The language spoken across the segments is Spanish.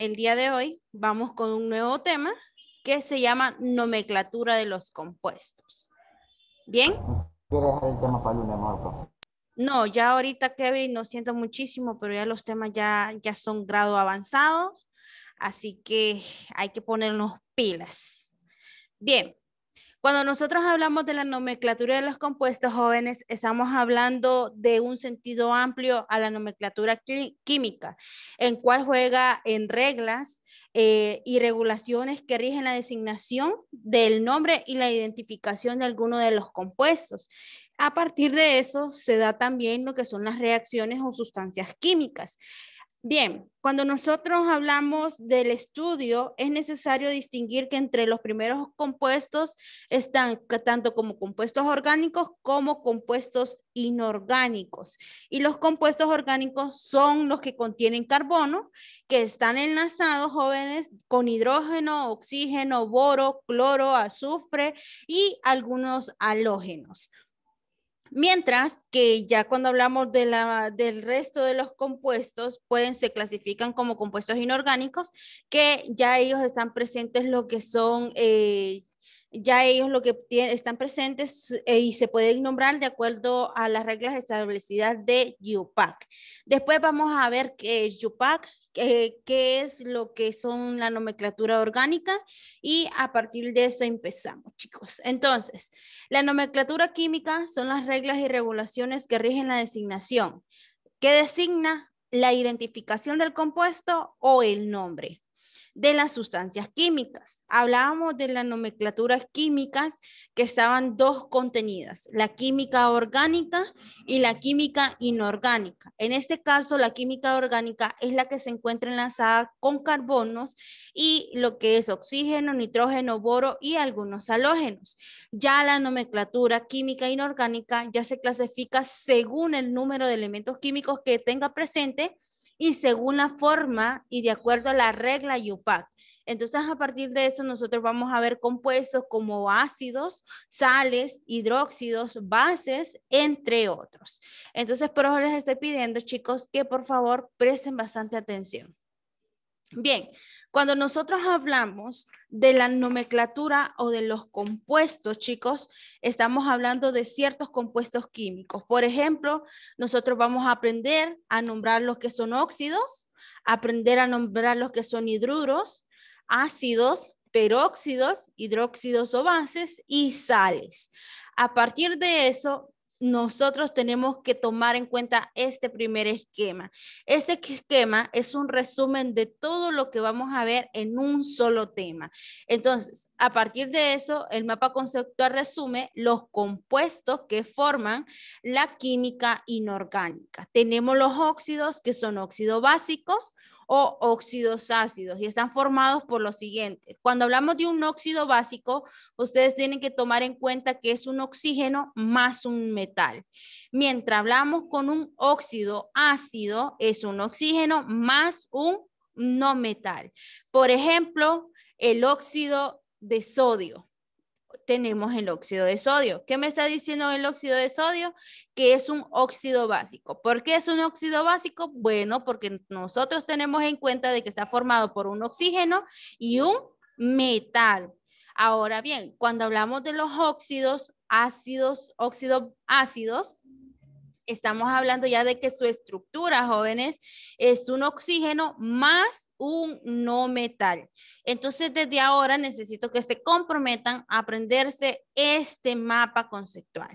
el día de hoy vamos con un nuevo tema que se llama nomenclatura de los compuestos. ¿Bien? No, ya ahorita Kevin, no siento muchísimo, pero ya los temas ya, ya son grado avanzado, así que hay que ponernos pilas. Bien, cuando nosotros hablamos de la nomenclatura de los compuestos jóvenes, estamos hablando de un sentido amplio a la nomenclatura química, en cual juega en reglas eh, y regulaciones que rigen la designación del nombre y la identificación de alguno de los compuestos. A partir de eso se da también lo que son las reacciones o sustancias químicas, Bien, cuando nosotros hablamos del estudio, es necesario distinguir que entre los primeros compuestos están tanto como compuestos orgánicos como compuestos inorgánicos. Y los compuestos orgánicos son los que contienen carbono, que están enlazados, jóvenes, con hidrógeno, oxígeno, boro, cloro, azufre y algunos halógenos. Mientras que ya cuando hablamos de la, del resto de los compuestos, pueden, se clasifican como compuestos inorgánicos, que ya ellos están presentes lo que son eh, ya ellos lo que están presentes eh, y se pueden nombrar de acuerdo a las reglas establecidas de UPAC. Después vamos a ver qué es UPAC, qué es lo que son la nomenclatura orgánica y a partir de eso empezamos, chicos. Entonces, la nomenclatura química son las reglas y regulaciones que rigen la designación. que designa? La identificación del compuesto o el nombre de las sustancias químicas. Hablábamos de las nomenclaturas químicas que estaban dos contenidas, la química orgánica y la química inorgánica. En este caso, la química orgánica es la que se encuentra enlazada con carbonos y lo que es oxígeno, nitrógeno, boro y algunos halógenos. Ya la nomenclatura química inorgánica ya se clasifica según el número de elementos químicos que tenga presente y según la forma y de acuerdo a la regla IUPAC. Entonces, a partir de eso, nosotros vamos a ver compuestos como ácidos, sales, hidróxidos, bases, entre otros. Entonces, por eso les estoy pidiendo, chicos, que por favor presten bastante atención. Bien, cuando nosotros hablamos de la nomenclatura o de los compuestos, chicos, estamos hablando de ciertos compuestos químicos. Por ejemplo, nosotros vamos a aprender a nombrar los que son óxidos, aprender a nombrar los que son hidruros, ácidos, peróxidos, hidróxidos o bases y sales. A partir de eso, nosotros tenemos que tomar en cuenta este primer esquema. Este esquema es un resumen de todo lo que vamos a ver en un solo tema. Entonces, a partir de eso, el mapa conceptual resume los compuestos que forman la química inorgánica. Tenemos los óxidos, que son óxidos básicos, o óxidos ácidos y están formados por lo siguiente. Cuando hablamos de un óxido básico, ustedes tienen que tomar en cuenta que es un oxígeno más un metal. Mientras hablamos con un óxido ácido, es un oxígeno más un no metal. Por ejemplo, el óxido de sodio tenemos el óxido de sodio. ¿Qué me está diciendo el óxido de sodio? Que es un óxido básico. ¿Por qué es un óxido básico? Bueno, porque nosotros tenemos en cuenta de que está formado por un oxígeno y un metal. Ahora bien, cuando hablamos de los óxidos ácidos, óxidos ácidos, estamos hablando ya de que su estructura, jóvenes, es un oxígeno más un no metal. Entonces, desde ahora necesito que se comprometan a aprenderse este mapa conceptual.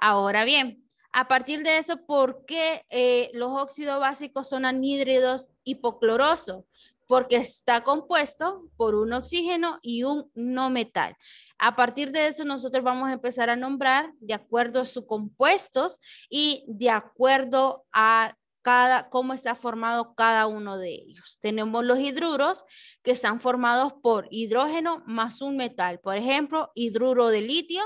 Ahora bien, a partir de eso, ¿por qué eh, los óxidos básicos son anhídridos hipocloroso? Porque está compuesto por un oxígeno y un no metal. A partir de eso, nosotros vamos a empezar a nombrar de acuerdo a sus compuestos y de acuerdo a cada, cómo está formado cada uno de ellos. Tenemos los hidruros que están formados por hidrógeno más un metal, por ejemplo, hidruro de litio,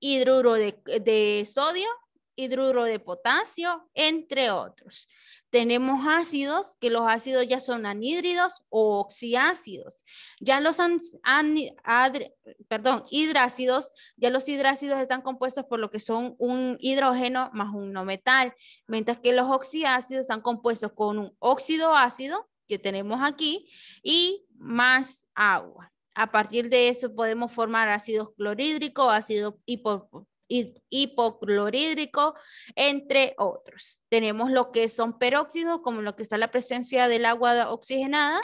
hidruro de, de sodio, hidruro de potasio, entre otros. Tenemos ácidos, que los ácidos ya son anhídridos o oxiácidos. Ya los perdón, hidrácidos, ya los hidrácidos están compuestos por lo que son un hidrógeno más un no metal, mientras que los oxiácidos están compuestos con un óxido ácido que tenemos aquí y más agua. A partir de eso podemos formar ácido clorhídrico, ácido hipo, hipoclorhídrico, entre otros. Tenemos lo que son peróxidos, como lo que está la presencia del agua oxigenada,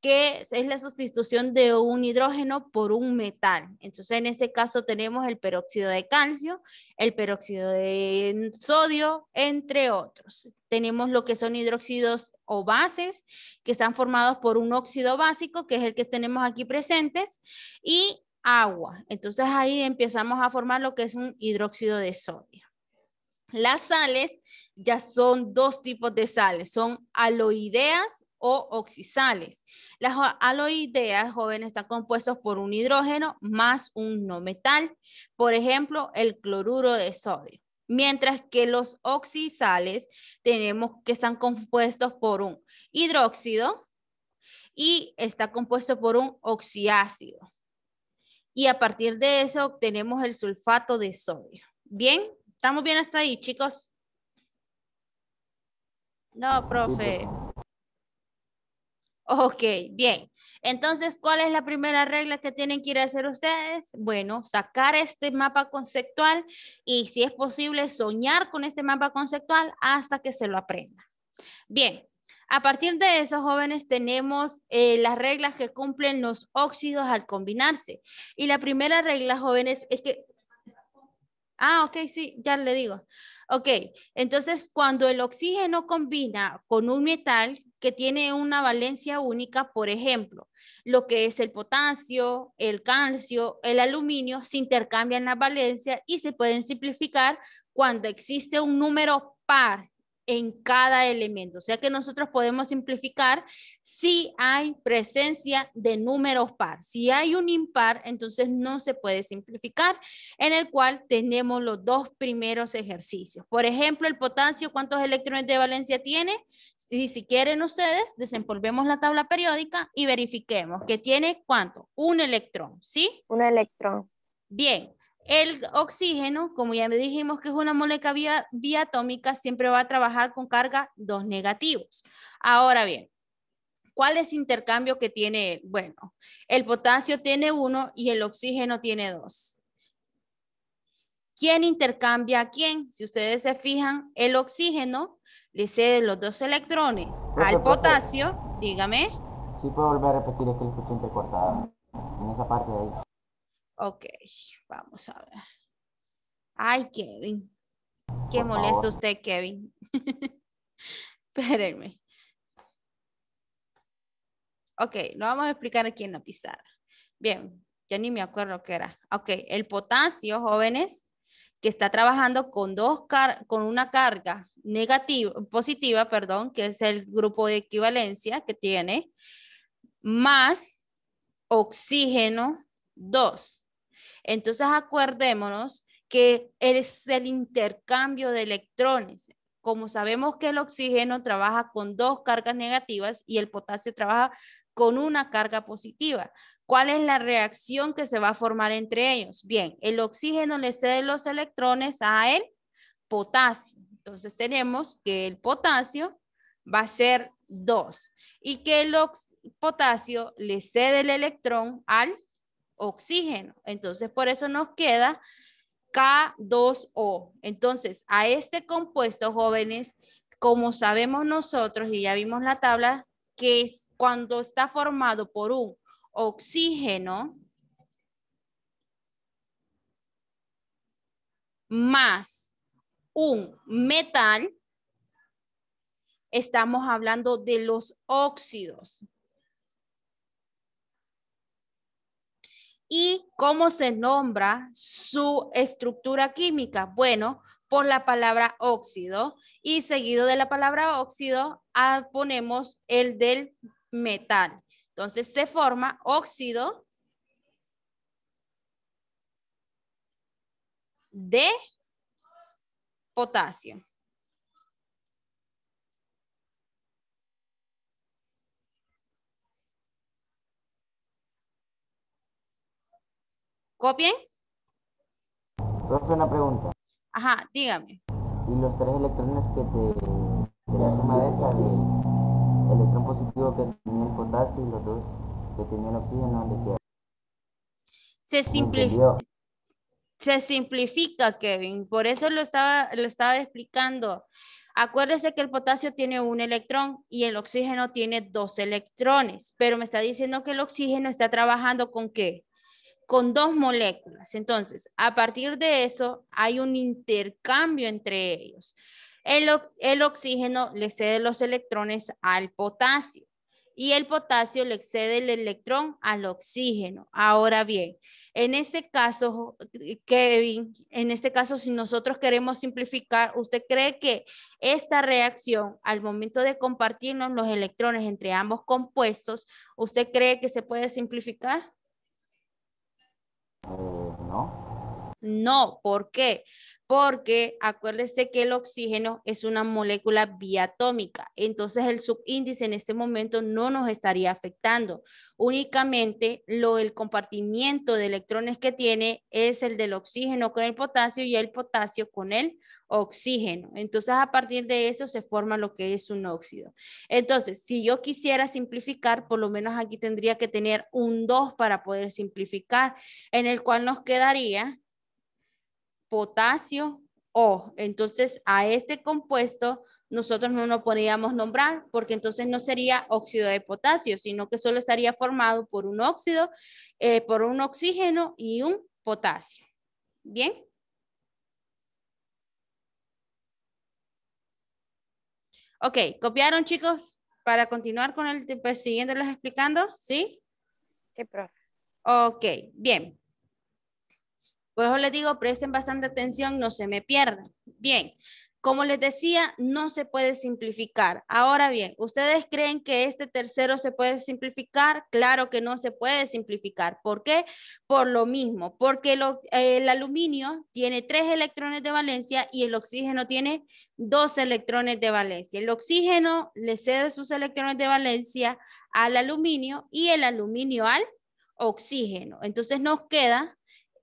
que es la sustitución de un hidrógeno por un metal. Entonces, en este caso tenemos el peróxido de calcio, el peróxido de sodio, entre otros. Tenemos lo que son hidróxidos o bases, que están formados por un óxido básico, que es el que tenemos aquí presentes, y agua. Entonces ahí empezamos a formar lo que es un hidróxido de sodio. Las sales ya son dos tipos de sales, son aloideas o oxisales. Las aloideas, jóvenes, están compuestos por un hidrógeno más un no metal, por ejemplo, el cloruro de sodio. Mientras que los oxisales tenemos que están compuestos por un hidróxido y está compuesto por un oxiácido y a partir de eso obtenemos el sulfato de sodio. ¿Bien? ¿Estamos bien hasta ahí, chicos? No, profe. Ok, bien. Entonces, ¿cuál es la primera regla que tienen que ir a hacer ustedes? Bueno, sacar este mapa conceptual y si es posible soñar con este mapa conceptual hasta que se lo aprenda. Bien, a partir de eso, jóvenes, tenemos eh, las reglas que cumplen los óxidos al combinarse. Y la primera regla, jóvenes, es que... Ah, ok, sí, ya le digo. Ok, entonces cuando el oxígeno combina con un metal que tiene una valencia única, por ejemplo, lo que es el potasio, el calcio, el aluminio, se intercambian las valencias y se pueden simplificar cuando existe un número par en cada elemento. O sea que nosotros podemos simplificar si hay presencia de números par. Si hay un impar, entonces no se puede simplificar, en el cual tenemos los dos primeros ejercicios. Por ejemplo, el potasio, ¿cuántos electrones de valencia tiene? Si, si quieren ustedes, desenvolvemos la tabla periódica y verifiquemos que tiene cuánto? Un electrón, ¿sí? Un electrón. Bien, el oxígeno, como ya me dijimos que es una molécula vía, atómica, siempre va a trabajar con carga dos negativos. Ahora bien, ¿cuál es el intercambio que tiene él? Bueno, el potasio tiene uno y el oxígeno tiene dos. ¿Quién intercambia a quién? Si ustedes se fijan, el oxígeno le cede los dos electrones al potasio, dígame. Sí, puedo volver a repetir, es que en esa parte de ahí. Ok, vamos a ver. Ay, Kevin. Qué molesto usted, Kevin. Espérenme. Ok, lo vamos a explicar aquí en la pizarra. Bien, ya ni me acuerdo qué era. Ok, el potasio, jóvenes, que está trabajando con, dos con una carga negativa, positiva, perdón, que es el grupo de equivalencia que tiene, más oxígeno 2. Entonces acordémonos que es el intercambio de electrones. Como sabemos que el oxígeno trabaja con dos cargas negativas y el potasio trabaja con una carga positiva. ¿Cuál es la reacción que se va a formar entre ellos? Bien, el oxígeno le cede los electrones a el potasio. Entonces tenemos que el potasio va a ser 2 y que el potasio le cede el electrón al oxígeno. Entonces, por eso nos queda K2O. Entonces, a este compuesto, jóvenes, como sabemos nosotros y ya vimos la tabla, que es cuando está formado por un oxígeno más un metal, estamos hablando de los óxidos. y cómo se nombra su estructura química. Bueno, por la palabra óxido y seguido de la palabra óxido ah, ponemos el del metal. Entonces se forma óxido de potasio. ¿Copien? Profe, una pregunta. Ajá, dígame. ¿Y los tres electrones que te la de esta de electrón positivo que tenía el potasio y los dos que tenía el oxígeno, ¿dónde queda? Se simplifica. Se simplifica, Kevin. Por eso lo estaba, lo estaba explicando. Acuérdese que el potasio tiene un electrón y el oxígeno tiene dos electrones, pero me está diciendo que el oxígeno está trabajando con qué? con dos moléculas. Entonces, a partir de eso, hay un intercambio entre ellos. El, oxígeno le cede los electrones al potasio y el potasio le cede el electrón al oxígeno. Ahora bien, en este caso, Kevin, en este caso, si nosotros queremos simplificar, ¿usted cree que esta reacción, al momento de compartirnos los electrones entre ambos compuestos, ¿usted cree que se puede simplificar? no. No, ¿por qué? Porque acuérdese que el oxígeno es una molécula biatómica, entonces el subíndice en este momento no nos estaría afectando. Únicamente lo, el compartimiento de electrones que tiene es el del oxígeno con el potasio y el potasio con el oxígeno. Entonces, a partir de eso se forma lo que es un óxido. Entonces, si yo quisiera simplificar, por lo menos aquí tendría que tener un 2 para poder simplificar, en el cual nos quedaría potasio O. Entonces, a este compuesto nosotros no lo podríamos nombrar porque entonces no sería óxido de potasio, sino que solo estaría formado por un óxido, eh, por un oxígeno y un potasio. ¿Bien? Ok, ¿copiaron chicos? Para continuar con el, pues, explicando, ¿sí? Sí, profe. Ok, bien. Pues eso les digo, presten bastante atención, no se me pierdan. Bien, como les decía, no se puede simplificar. Ahora bien, ¿ustedes creen que este tercero se puede simplificar? Claro que no se puede simplificar. ¿Por qué? Por lo mismo, porque el aluminio tiene tres electrones de valencia y el oxígeno tiene dos electrones de valencia. El oxígeno le cede sus electrones de valencia al aluminio y el aluminio al oxígeno. Entonces nos queda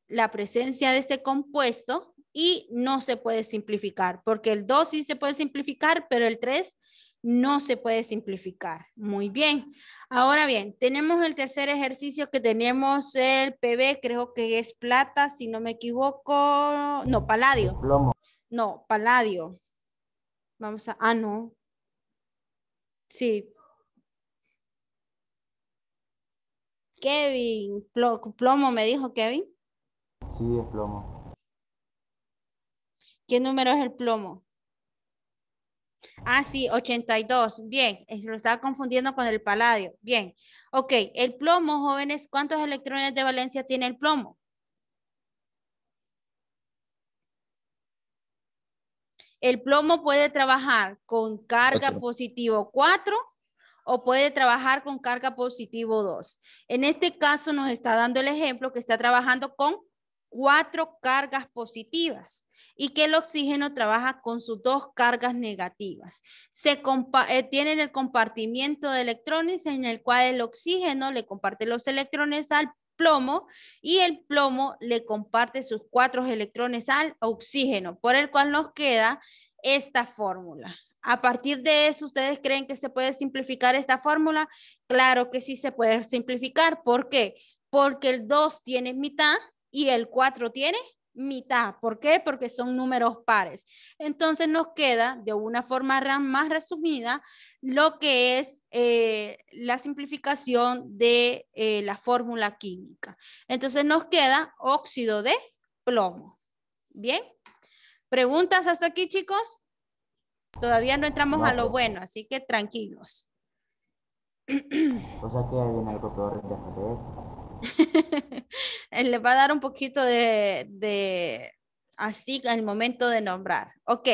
la presencia de este compuesto y no se puede simplificar, porque el 2 sí se puede simplificar, pero el 3 no se puede simplificar. Muy bien. Ahora bien, tenemos el tercer ejercicio que tenemos el PB, creo que es plata, si no me equivoco. No, paladio. Plomo. No, paladio. Vamos a, ah, no. Sí. Kevin, plomo me dijo Kevin. Sí, es plomo. ¿Qué número es el plomo? Ah, sí, 82. Bien, se lo estaba confundiendo con el paladio. Bien. Ok, el plomo, jóvenes, ¿cuántos electrones de valencia tiene el plomo? El plomo puede trabajar con carga positivo 4 o puede trabajar con carga positivo 2. En este caso nos está dando el ejemplo que está trabajando con cuatro cargas positivas y que el oxígeno trabaja con sus dos cargas negativas. Se eh, tienen el compartimiento de electrones en el cual el oxígeno le comparte los electrones al plomo y el plomo le comparte sus cuatro electrones al oxígeno, por el cual nos queda esta fórmula. A partir de eso, ¿ustedes creen que se puede simplificar esta fórmula? Claro que sí se puede simplificar. ¿Por qué? Porque el 2 tiene mitad y el 4 tiene mitad. ¿Por qué? Porque son números pares. Entonces nos queda de una forma más resumida lo que es eh, la simplificación de eh, la fórmula química. Entonces nos queda óxido de plomo. ¿Bien? ¿Preguntas hasta aquí, chicos? Todavía no entramos a lo pues. bueno, así que tranquilos. O sea que algo peor de esto. Eh, le va a dar un poquito de, de así al momento de nombrar. Ok,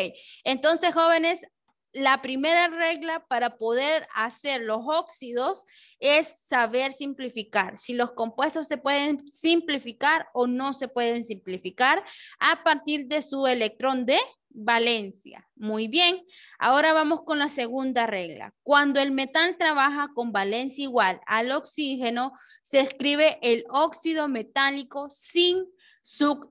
entonces jóvenes, la primera regla para poder hacer los óxidos es saber simplificar, si los compuestos se pueden simplificar o no se pueden simplificar a partir de su electrón de valencia. Muy bien, ahora vamos con la segunda regla. Cuando el metal trabaja con valencia igual al oxígeno, se escribe el óxido metálico sin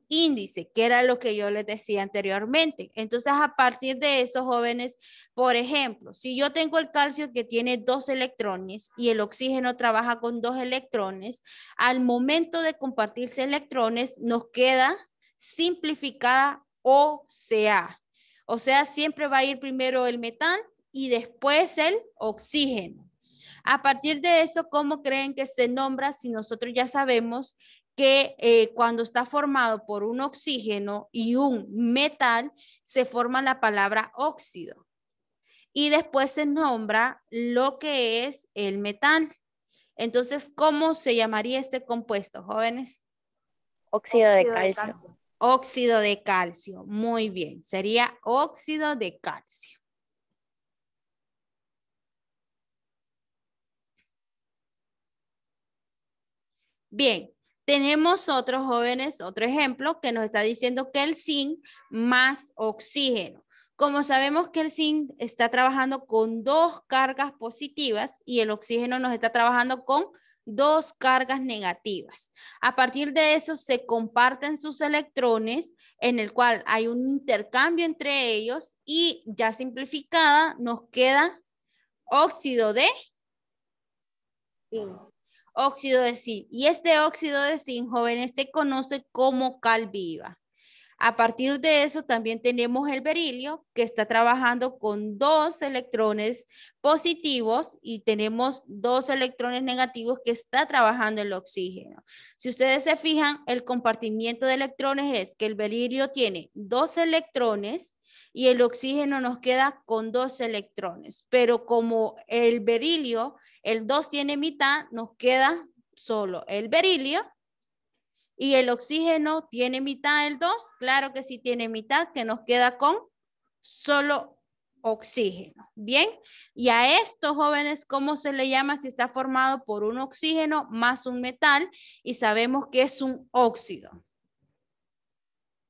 índice que era lo que yo les decía anteriormente. Entonces, a partir de eso, jóvenes, por ejemplo, si yo tengo el calcio que tiene dos electrones y el oxígeno trabaja con dos electrones, al momento de compartirse electrones nos queda simplificada OCA. O sea, siempre va a ir primero el metal y después el oxígeno. A partir de eso, ¿cómo creen que se nombra si nosotros ya sabemos que eh, cuando está formado por un oxígeno y un metal, se forma la palabra óxido. Y después se nombra lo que es el metal. Entonces, ¿cómo se llamaría este compuesto, jóvenes? Óxido, de, de calcio. Óxido de calcio, muy bien. Sería óxido de calcio. Bien, tenemos otros jóvenes, otro ejemplo, que nos está diciendo que el zinc más oxígeno. Como sabemos que el zinc está trabajando con dos cargas positivas y el oxígeno nos está trabajando con dos cargas negativas. A partir de eso se comparten sus electrones en el cual hay un intercambio entre ellos y ya simplificada nos queda óxido de zinc óxido de zinc. Y este óxido de zinc, jóvenes, este se conoce como calviva. A partir de eso también tenemos el berilio que está trabajando con dos electrones positivos y tenemos dos electrones negativos que está trabajando el oxígeno. Si ustedes se fijan, el compartimiento de electrones es que el berilio tiene dos electrones y el oxígeno nos queda con dos electrones, pero como el berilio el 2 tiene mitad, nos queda solo el berilio. Y el oxígeno tiene mitad el 2, claro que sí tiene mitad, que nos queda con solo oxígeno. Bien, y a esto, jóvenes, ¿cómo se le llama si está formado por un oxígeno más un metal? Y sabemos que es un óxido.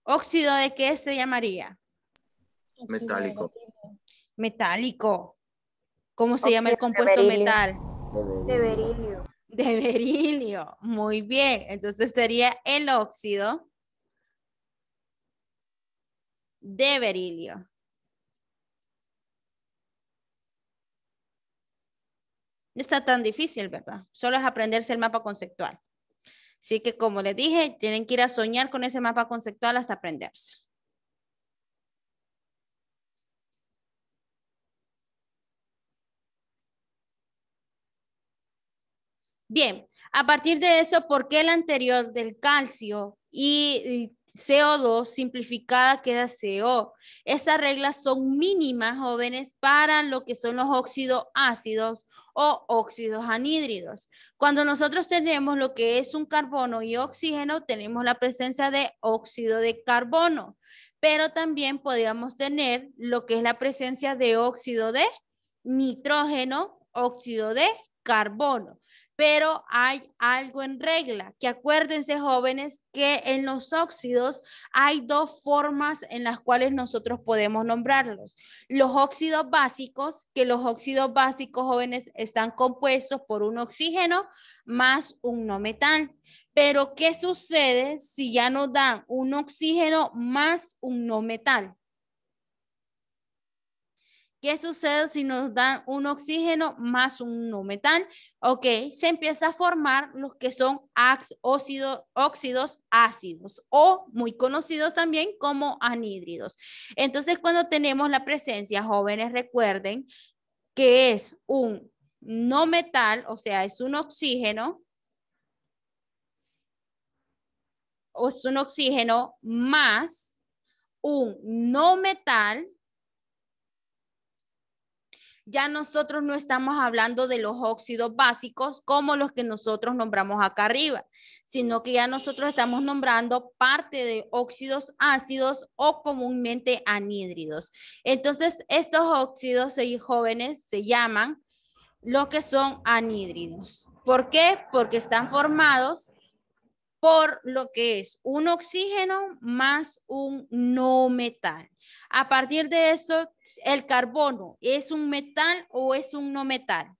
¿Óxido de qué se llamaría? Metálico. Metálico. ¿Cómo se llama el compuesto metal? De berilio. De berilio. Muy bien. Entonces sería el óxido de berilio. No está tan difícil, ¿verdad? Solo es aprenderse el mapa conceptual. Así que como les dije, tienen que ir a soñar con ese mapa conceptual hasta aprenderse. Bien, a partir de eso, ¿por qué el anterior del calcio y CO2 simplificada queda CO? Esas reglas son mínimas, jóvenes, para lo que son los óxidos ácidos o óxidos anhídridos. Cuando nosotros tenemos lo que es un carbono y oxígeno, tenemos la presencia de óxido de carbono, pero también podríamos tener lo que es la presencia de óxido de nitrógeno, óxido de carbono pero hay algo en regla, que acuérdense jóvenes que en los óxidos hay dos formas en las cuales nosotros podemos nombrarlos. Los óxidos básicos, que los óxidos básicos jóvenes están compuestos por un oxígeno más un no metal. Pero ¿qué sucede si ya nos dan un oxígeno más un no metal? ¿Qué sucede si nos dan un oxígeno más un no metal? Ok, se empieza a formar los que son óxidos ácidos o muy conocidos también como anhídridos. Entonces, cuando tenemos la presencia, jóvenes, recuerden que es un no metal, o sea, es un oxígeno, es un oxígeno más un no metal, ya nosotros no estamos hablando de los óxidos básicos como los que nosotros nombramos acá arriba, sino que ya nosotros estamos nombrando parte de óxidos ácidos o comúnmente anhídridos. Entonces, estos óxidos jóvenes se llaman lo que son anhídridos. ¿Por qué? Porque están formados por lo que es un oxígeno más un no metal. A partir de eso, el carbono, ¿es un metal o es un no metal?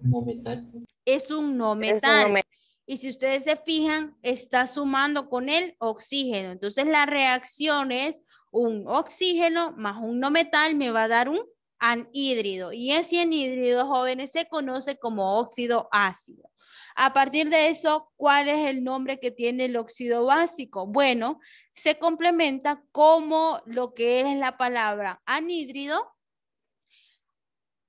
No metal. Es un no metal. Un no metal. Y si ustedes se fijan, está sumando con el oxígeno. Entonces la reacción es un oxígeno más un no metal me va a dar un anhídrido y ese anhídrido, jóvenes, se conoce como óxido ácido. A partir de eso, ¿cuál es el nombre que tiene el óxido básico? Bueno, se complementa como lo que es la palabra anhídrido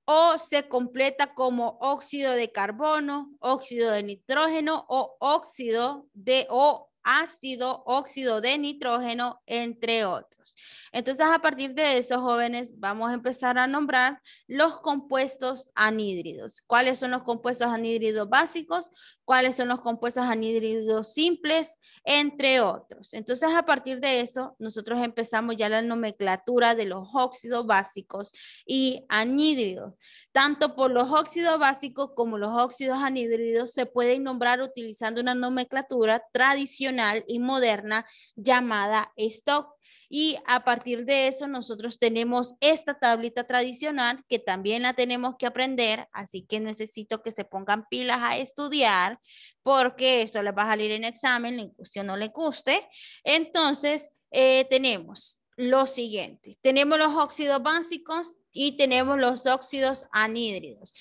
o se completa como óxido de carbono, óxido de nitrógeno o óxido de o ácido, óxido de nitrógeno, entre otros. Entonces, a partir de eso, jóvenes, vamos a empezar a nombrar los compuestos anhídridos. ¿Cuáles son los compuestos anhídridos básicos? ¿Cuáles son los compuestos anhídridos simples? Entre otros. Entonces, a partir de eso, nosotros empezamos ya la nomenclatura de los óxidos básicos y anhídridos. Tanto por los óxidos básicos como los óxidos anhídridos se pueden nombrar utilizando una nomenclatura tradicional y moderna llamada stock y a partir de eso nosotros tenemos esta tablita tradicional que también la tenemos que aprender, así que necesito que se pongan pilas a estudiar porque esto les va a salir en examen, la inclusión no le guste. Entonces eh, tenemos lo siguiente, tenemos los óxidos básicos y tenemos los óxidos anhídridos.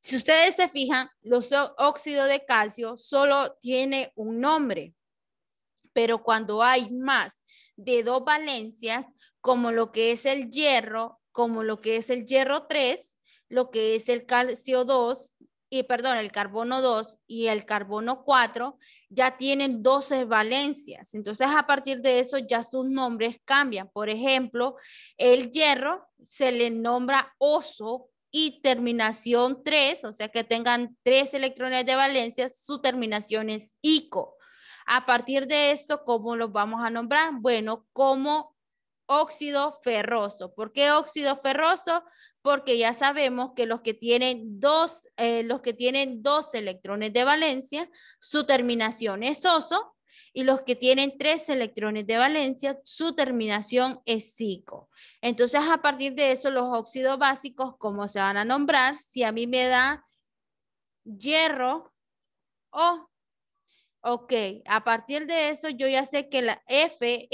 Si ustedes se fijan, los óxidos de calcio solo tiene un nombre, pero cuando hay más de dos valencias, como lo que es el hierro, como lo que es el hierro 3, lo que es el calcio 2, y perdón, el carbono 2 y el carbono 4 ya tienen 12 valencias. Entonces, a partir de eso ya sus nombres cambian. Por ejemplo, el hierro se le nombra oso y terminación 3, o sea que tengan 3 electrones de valencia, su terminación es ico. A partir de eso, ¿cómo los vamos a nombrar? Bueno, como óxido ferroso. ¿Por qué óxido ferroso? Porque ya sabemos que los que tienen dos, eh, los que tienen dos electrones de valencia, su terminación es oso, y los que tienen tres electrones de valencia, su terminación es cico. Entonces, a partir de eso, los óxidos básicos, ¿cómo se van a nombrar? Si a mí me da hierro o Ok, a partir de eso yo ya sé que la FE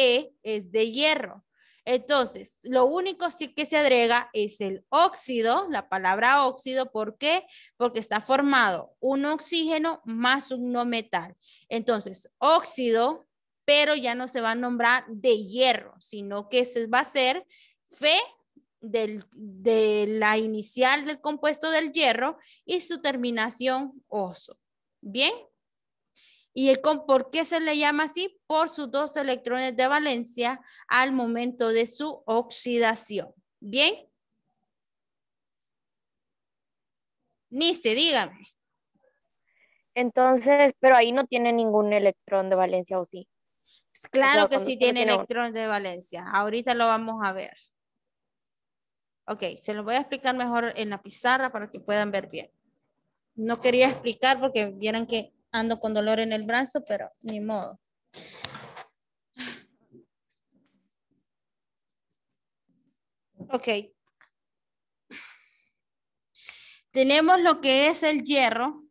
es de hierro. Entonces, lo único que se agrega es el óxido, la palabra óxido, ¿por qué? Porque está formado un oxígeno más un no metal. Entonces, óxido, pero ya no se va a nombrar de hierro, sino que se va a ser Fe de la inicial del compuesto del hierro y su terminación oso. ¿Bien? ¿Y el, por qué se le llama así? Por sus dos electrones de valencia al momento de su oxidación. ¿Bien? Niste, dígame. Entonces, pero ahí no tiene ningún electrón de valencia, ¿o sí? Claro que sí tiene, electrones electrón de valencia. Ahorita lo vamos a ver. Ok, se lo voy a explicar mejor en la pizarra para que puedan ver bien. No quería explicar porque vieran que ando con dolor en el brazo, pero ni modo. Ok. Tenemos lo que es el hierro,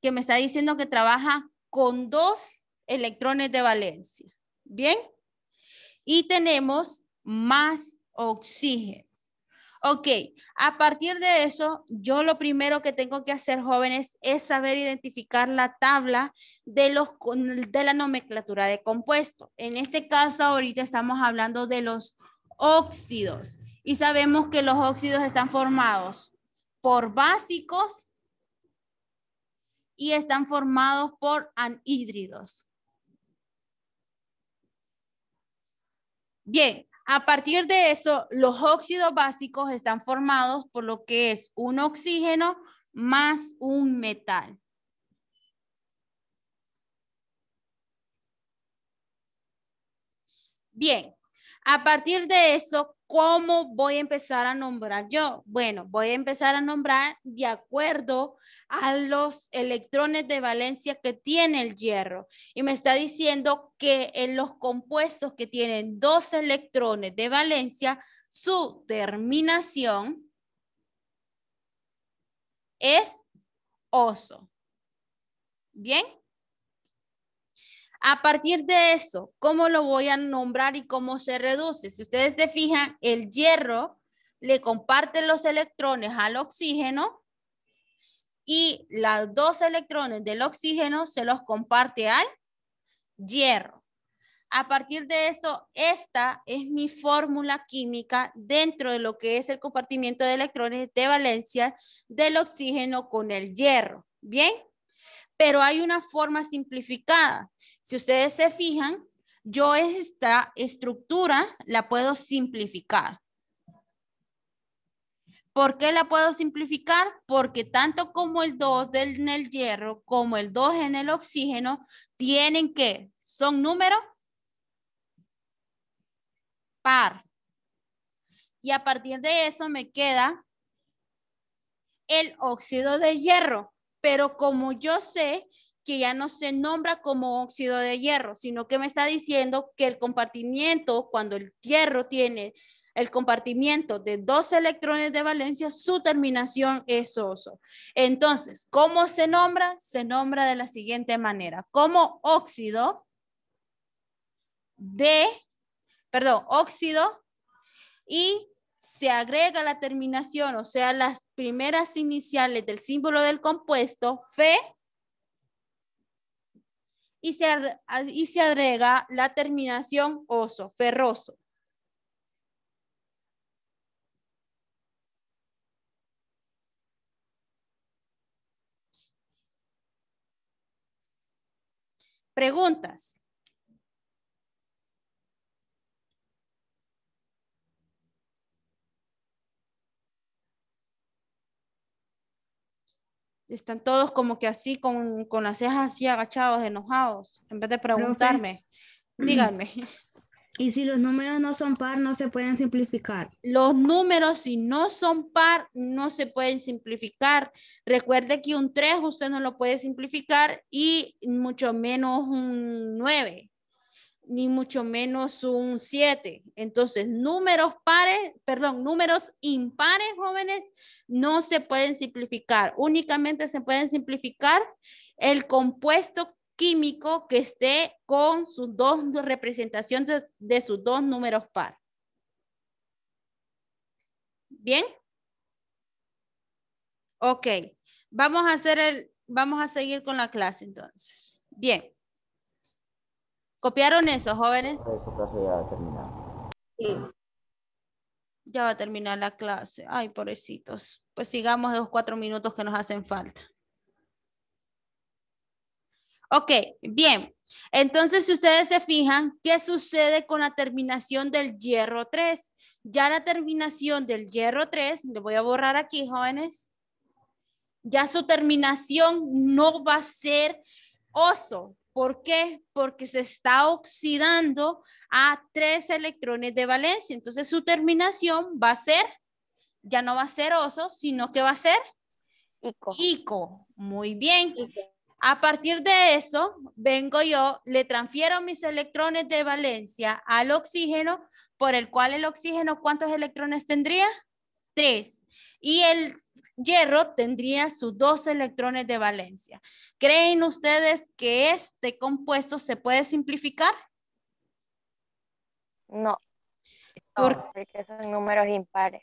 que me está diciendo que trabaja con dos electrones de valencia. ¿Bien? Y tenemos más oxígeno. Ok, a partir de eso, yo lo primero que tengo que hacer, jóvenes, es saber identificar la tabla de, los, de la nomenclatura de compuesto. En este caso, ahorita estamos hablando de los óxidos y sabemos que los óxidos están formados por básicos y están formados por anhídridos. Bien, a partir de eso, los óxidos básicos están formados por lo que es un oxígeno más un metal. Bien, a partir de eso, ¿cómo voy a empezar a nombrar yo? Bueno, voy a empezar a nombrar de acuerdo a los electrones de valencia que tiene el hierro. Y me está diciendo que en los compuestos que tienen dos electrones de valencia, su terminación es oso. ¿Bien? A partir de eso, ¿cómo lo voy a nombrar y cómo se reduce? Si ustedes se fijan, el hierro le comparte los electrones al oxígeno y los dos electrones del oxígeno se los comparte al hierro. A partir de eso, esta es mi fórmula química dentro de lo que es el compartimiento de electrones de valencia del oxígeno con el hierro. ¿Bien? Pero hay una forma simplificada. Si ustedes se fijan, yo esta estructura la puedo simplificar. ¿Por qué la puedo simplificar? Porque tanto como el 2 del, en el hierro como el 2 en el oxígeno tienen que, son números par. Y a partir de eso me queda el óxido de hierro. Pero como yo sé que ya no se nombra como óxido de hierro, sino que me está diciendo que el compartimiento, cuando el hierro tiene el compartimiento de dos electrones de valencia, su terminación es oso. Entonces, ¿cómo se nombra? Se nombra de la siguiente manera, como óxido de, perdón, óxido y se agrega la terminación, o sea, las primeras iniciales del símbolo del compuesto, Fe, y y se agrega la terminación oso, ferroso. Preguntas. están todos como que así con, con, las cejas así agachados, enojados, en vez de preguntarme, díganme. Y si los números no son par, no se pueden simplificar. Los números, si no son par, no se pueden simplificar. Recuerde que un 3 usted no lo puede simplificar y mucho menos un 9, ni mucho menos un 7. Entonces, números pares, perdón, números impares, jóvenes, no se pueden simplificar. Únicamente se pueden simplificar el compuesto químico que esté con sus dos representaciones de, sus dos números par. ¿Bien? Ok, vamos a hacer el, vamos a seguir con la clase entonces. Bien. ¿Copiaron eso, jóvenes? ya va a terminar. Sí. Ya va a terminar la clase. Ay, pobrecitos. Pues sigamos esos cuatro minutos que nos hacen falta. Ok, bien. Entonces, si ustedes se fijan, ¿qué sucede con la terminación del hierro 3? Ya la terminación del hierro 3, le voy a borrar aquí, jóvenes. Ya su terminación no va a ser oso. ¿Por qué? Porque se está oxidando a tres electrones de valencia. Entonces su terminación va a ser, ya no va a ser oso, sino que va a ser Ico. Muy bien. A partir de eso, vengo yo, le transfiero mis electrones de valencia al oxígeno, por el cual el oxígeno, ¿cuántos electrones tendría? Tres. Y el hierro tendría sus dos electrones de valencia. ¿Creen ustedes que este compuesto se puede simplificar? No. porque son números impares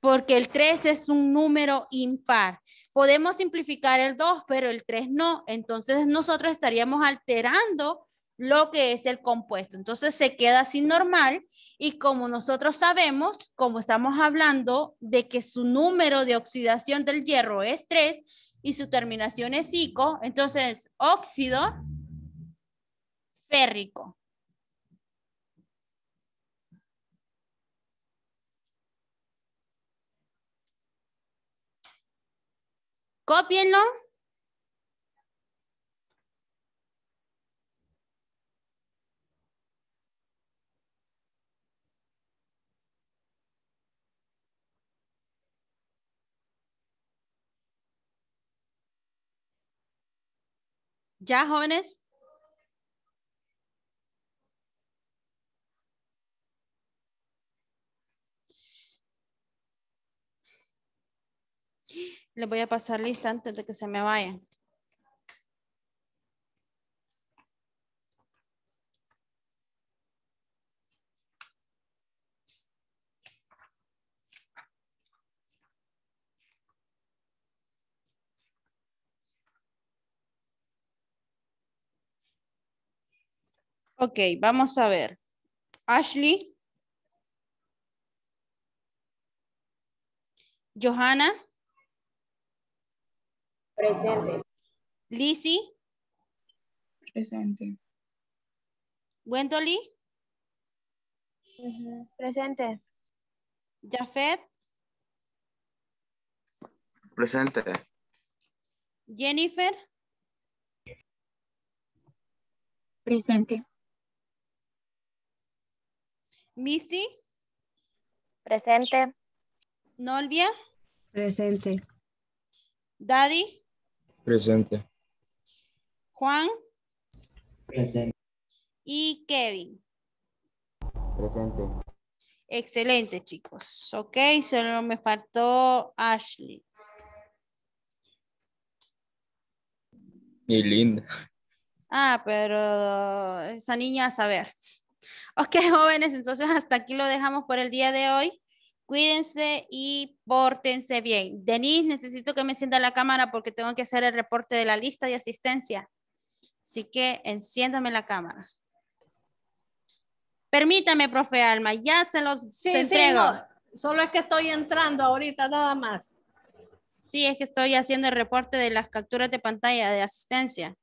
porque el 3 es un número impar. Podemos simplificar el 2, pero el 3 no. Entonces nosotros estaríamos alterando lo que es el compuesto. Entonces se queda así normal y como nosotros sabemos, como estamos hablando de que su número de oxidación del hierro es 3 y su terminación es 5, entonces óxido férrico. Cópienlo. ¿Ya, jóvenes? Le voy a pasar lista antes de que se me vayan. Ok, vamos a ver. Ashley. Johanna. Presente. Lisi Presente. Wendoli. Presente. Jafet. Presente. Jennifer. Presente. Missy. Presente. Nolvia. Presente. Daddy. Presente. Juan. Presente. Y Kevin. Presente. Excelente, chicos. Ok, solo me faltó Ashley. Y Linda. Ah, pero esa niña a saber. Ok, jóvenes, entonces hasta aquí lo dejamos por el día de hoy. Cuídense y pórtense bien. Denise, necesito que me encienda la cámara porque tengo que hacer el reporte de la lista de asistencia. Así que enciéndame la cámara. Permítame, profe Alma, ya se los sí, entrego. Sí, Solo es que estoy entrando ahorita nada más. Sí, es que estoy haciendo el reporte de las capturas de pantalla de asistencia.